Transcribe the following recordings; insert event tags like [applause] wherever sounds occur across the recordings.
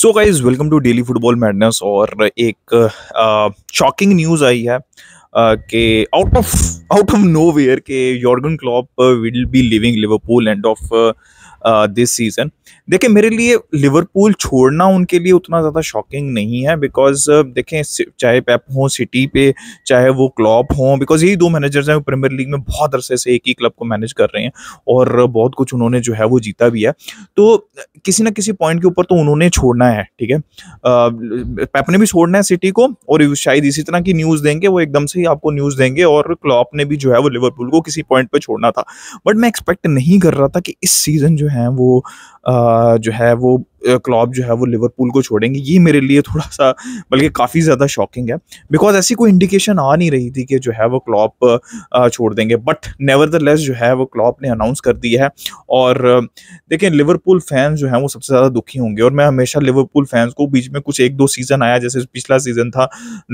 so guys welcome to daily football madness और एक shocking uh, news आई है uh, कि out of out of nowhere के Jurgen Klopp will be leaving Liverpool end of this season देखिए मेरे लिए लिवरपूल छोड़ना उनके लिए उतना ज़्यादा शॉकिंग नहीं है बिकॉज देखें चाहे पैप हो सिटी पे चाहे वो क्लॉप हो बिकॉज यही दो मैनेजर्स हैं प्रीमियर लीग में बहुत अरसे से एक ही क्लब को मैनेज कर रहे हैं और बहुत कुछ उन्होंने जो है वो जीता भी है तो किसी ना किसी पॉइंट के ऊपर तो उन्होंने छोड़ना है ठीक है पैप ने भी छोड़ना है सिटी को और शायद इसी तरह की न्यूज़ देंगे वो एकदम से ही आपको न्यूज़ देंगे और क्लॉप ने भी जो है वो लिवरपूल को किसी पॉइंट पर छोड़ना था बट मैं एक्सपेक्ट नहीं कर रहा था कि इस सीज़न जो है हैं वो जो है वो क्लॉब जो है वो लिवरपूल को छोड़ेंगे ये मेरे लिए थोड़ा सा बल्कि काफ़ी ज़्यादा शॉकिंग है बिकॉज ऐसी कोई इंडिकेशन आ नहीं रही थी कि जो है वो क्लॉप छोड़ देंगे बट नेवर जो है वो क्लॉप ने अनाउंस कर दिया है और देखिए लिवरपूल फैंस जो है वो सबसे ज़्यादा दुखी होंगे और मैं हमेशा लिवरपूल फैंस को बीच में कुछ एक दो सीज़न आया जैसे पिछला सीज़न था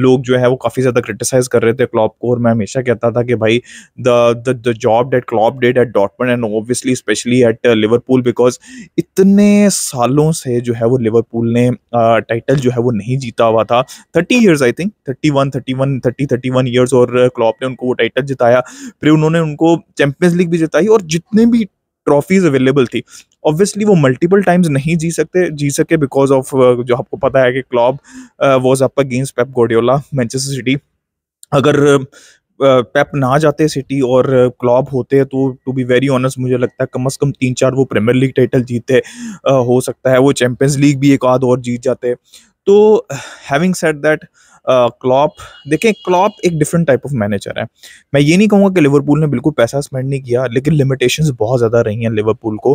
लोग जो है वो काफ़ी ज़्यादा क्रिटिसाइज़ कर रहे थे क्लॉप को और मैं हमेशा कहता था कि भाई the the job that Klopp did at डॉटमन and obviously specially at Liverpool because इतने सालों सालों से जो है वो लिवरपूल ने टाइटल जो है वो नहीं जीता हुआ था thirty years I think thirty one thirty one thirty thirty one years और क्लॉप ने उनको वो टाइटल जिताया फिर उन्होंने उनको चैंपियंस लीग भी जिताई और जितने भी ट्रॉफीज अवेलेबल थी ऑब्वियसली वो मल्टीपल टाइम्स नहीं जी सकते जी सके बिकॉज ऑफ जो आपको पता है कि Klopp was up against Pep Guardiola Manchester City अगर पेप ना जाते सिटी और क्लॉब होते तो टू बी वेरी ऑनेस्ट मुझे लगता है कम अज़ कम तीन चार वो प्रीमियर लीग टाइटल जीते हो सकता है वो चैम्पियंस लीग भी एक आध और जीत जाते तो हैविंग सेट दैट क्लॉप देखें क्लॉप एक डिफरेंट टाइप ऑफ मैनेजर है मैं ये नहीं कहूँगा कि लिवरपूल ने बिल्कुल पैसा स्पेंड नहीं किया लेकिन लिमिटेशंस बहुत ज़्यादा रही हैं लिवरपूल को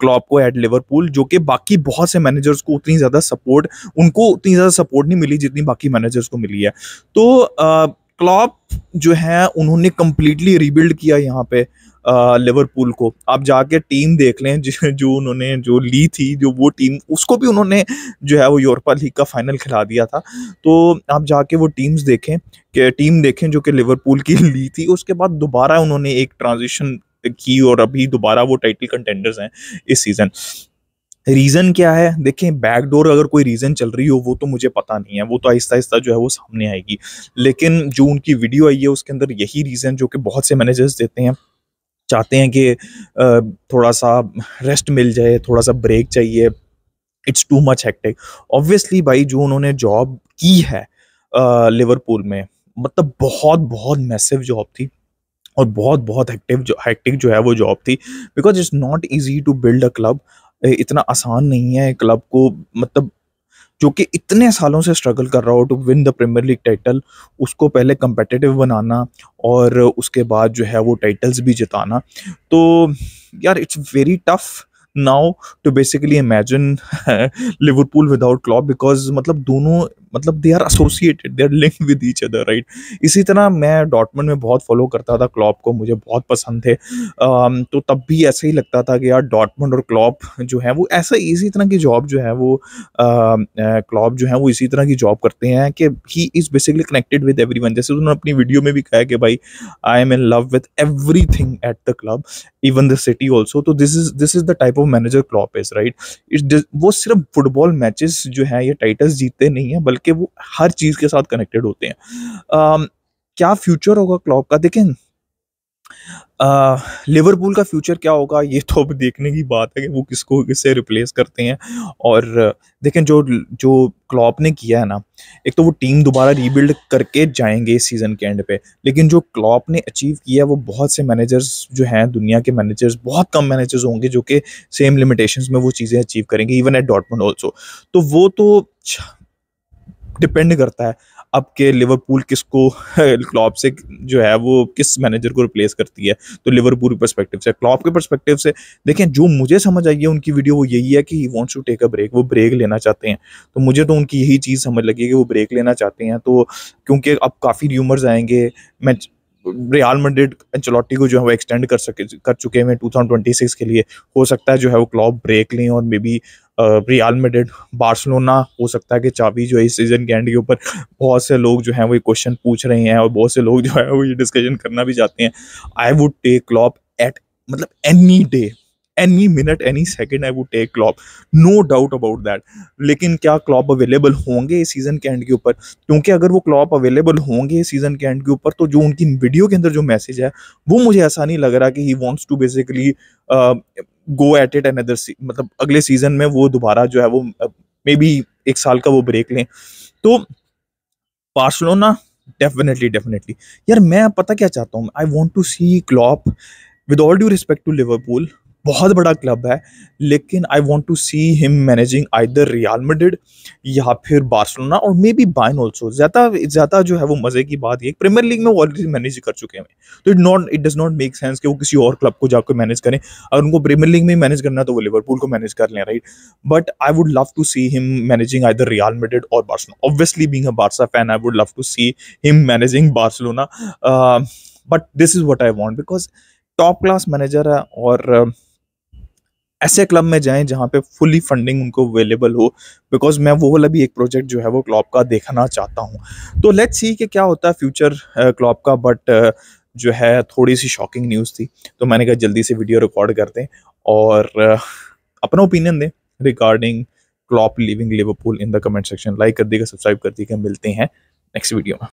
क्लॉप को एट लिवरपूल जो कि बाकी बहुत से मैनेजर्स को उतनी ज़्यादा सपोर्ट उनको उतनी ज़्यादा सपोर्ट नहीं मिली जितनी बाकी मैनेजर्स को मिली है तो uh, क्लॉप जो है उन्होंने कम्प्लीटली रिबिल्ड किया यहाँ पे लिवरपूल को आप जाके टीम देख लें जो उन्होंने जो ली थी जो वो टीम उसको भी उन्होंने जो है वो यूरोपा लीग का फाइनल खिला दिया था तो आप जाके वो टीम्स देखें कि टीम देखें जो कि लिवरपूल की [laughs] ली थी उसके बाद दोबारा उन्होंने एक ट्रांजिशन की और अभी दोबारा वो टाइटल कंटेंडर्स हैं इस सीज़न रीज़न क्या है देखें बैकडोर अगर कोई रीज़न चल रही हो वो तो मुझे पता नहीं है वो तो आहिस्ता आहिस्ता जो है वो सामने आएगी लेकिन जो उनकी वीडियो आई है उसके अंदर यही रीज़न जो कि बहुत से मैनेजर्स देते हैं चाहते हैं कि थोड़ा सा रेस्ट मिल जाए थोड़ा सा ब्रेक चाहिए it's too much hectic obviously भाई जो उन्होंने जॉब की है लिवरपूल में मतलब बहुत बहुत मैसिव जॉब थी और बहुत बहुत जो हेक्टिक जो है वो जॉब थी because it's not easy to build a club इतना आसान नहीं है क्लब को मतलब जो कि इतने सालों से स्ट्रगल कर रहा हो to win the premier league title उसको पहले कंपेटिटिव बनाना और उसके बाद जो है वो टाइटल्स भी जिताना तो यार it's very tough now to basically imagine Liverpool without Klopp because मतलब दोनों मतलब they are associated they are linked with each other right इसी तरह मैं डॉटमंड में बहुत फॉलो करता था क्लॉप को मुझे बहुत पसंद थे um, तो तब भी ऐसे ही लगता था कि यार डॉटमंड और क्लॉप जो है वो ऐसा इसी तरह की जॉब जो है वो क्लॉप जो है वो इसी तरह की जॉब करते हैं कि he is basically connected with everyone जैसे उन्होंने अपनी वीडियो में भी कहा कि भाई I am in love with everything at the club even the city also तो this is this is the type of manager Klopp is right वो सिर्फ फुटबॉल मैचेस जो है ये टाइटल्स जीतते नहीं हैं बल्कि वो हर चीज़ के साथ कनेक्टेड होते हैं uh, क्या फ्यूचर होगा क्लॉप का देखें लिवरपूल का फ्यूचर क्या होगा ये तो अब देखने की बात है कि वो किसको किससे रिप्लेस करते हैं और देखें जो जो क्लॉप ने किया है ना एक तो वो टीम दोबारा रीबिल्ड करके जाएंगे इस सीज़न के एंड पे लेकिन जो क्लॉप ने अचीव किया है वो बहुत से मैनेजर्स जो हैं दुनिया के मैनेजर्स बहुत कम मैनेजर्स होंगे जो कि सेम लिमिटेशन में वो चीज़ें अचीव करेंगे इवन एट डॉटमंड ऑल्सो तो वो तो डिपेंड करता है अब के लिवरपूल किसको क्लॉप [laughs] से जो है वो किस मैनेजर को रिप्लेस करती है तो लिवरपूल परस्पेक्टिव से क्लॉप के परस्पेक्टिव से देखें जो मुझे समझ आई है उनकी वीडियो वो यही है कि he wants to take a break वो ब्रेक लेना चाहते हैं तो मुझे तो उनकी यही चीज़ समझ लगी कि वो ब्रेक लेना चाहते हैं तो क्योंकि अब काफ़ी र्यूमर्स आएंगे मैं रियाल मंडेड एंचलॉटी को जो है वो एक्सटेंड कर सके कर चुके हैं 2026 के लिए हो सकता है जो है वो क्लॉब ब्रेक लें और maybe Real Madrid Barcelona हो सकता है कि चाबी जो है इस सीज़न के एंड के ऊपर बहुत से लोग जो हैं वो क्वेश्चन पूछ रहे हैं और बहुत से लोग जो है वो ये डिस्कशन करना भी चाहते हैं I would take Klopp at मतलब any day any minute any second I would take Klopp no doubt about that लेकिन क्या क्लॉप अवेलेबल होंगे इस सीज़न के एंड के ऊपर क्योंकि अगर वो क्लॉप अवेलेबल होंगे इस सीज़न के एंड के ऊपर तो जो उनकी वीडियो के अंदर जो मैसेज है वो मुझे ऐसा नहीं लग रहा कि he wants to basically go at it another मतलब अगले सीजन में वो दोबारा जो है वो मे बी एक साल का वो ब्रेक लें तो पार्सलोना डेफिनेटली डेफिनेटली यार मैं पता क्या चाहता हूँ I want to see Klopp with all due respect to Liverpool बहुत बड़ा क्लब है लेकिन I want to see him managing either Real Madrid या फिर बार्सलोना और मे बी बाइन ऑल्सो ज़्यादा ज़्यादा जो है वो मज़े की बात है प्रीमियर लीग में वो ऑलरेडी मैनेज कर चुके हैं तो it not it does not make sense कि वो किसी और क्लब को जाकर मैनेज करें अगर उनको प्रीमियर लीग में मैनेज करना है तो वो लिवरपूल को मैनेज कर लें right but I would love to see him managing either Real Madrid और Barcelona obviously being a Barca fan I would love to see him managing Barcelona but this is what I want because top class manager है और uh, ऐसे club में जाएं जहाँ पे fully funding उनको available हो बिकॉज मैं वो वाला भी एक प्रोजेक्ट जो है वो क्लॉप का देखना चाहता हूँ तो लेट्स सी कि क्या होता है फ्यूचर क्लॉप का बट जो है थोड़ी सी शॉकिंग न्यूज़ थी तो मैंने कहा जल्दी से वीडियो रिकॉर्ड कर दें और अपना ओपिनियन दें regarding Klopp leaving Liverpool in the comment section like कर दीजिएगा सब्सक्राइब कर दीजिएगा मिलते हैं नेक्स्ट वीडियो में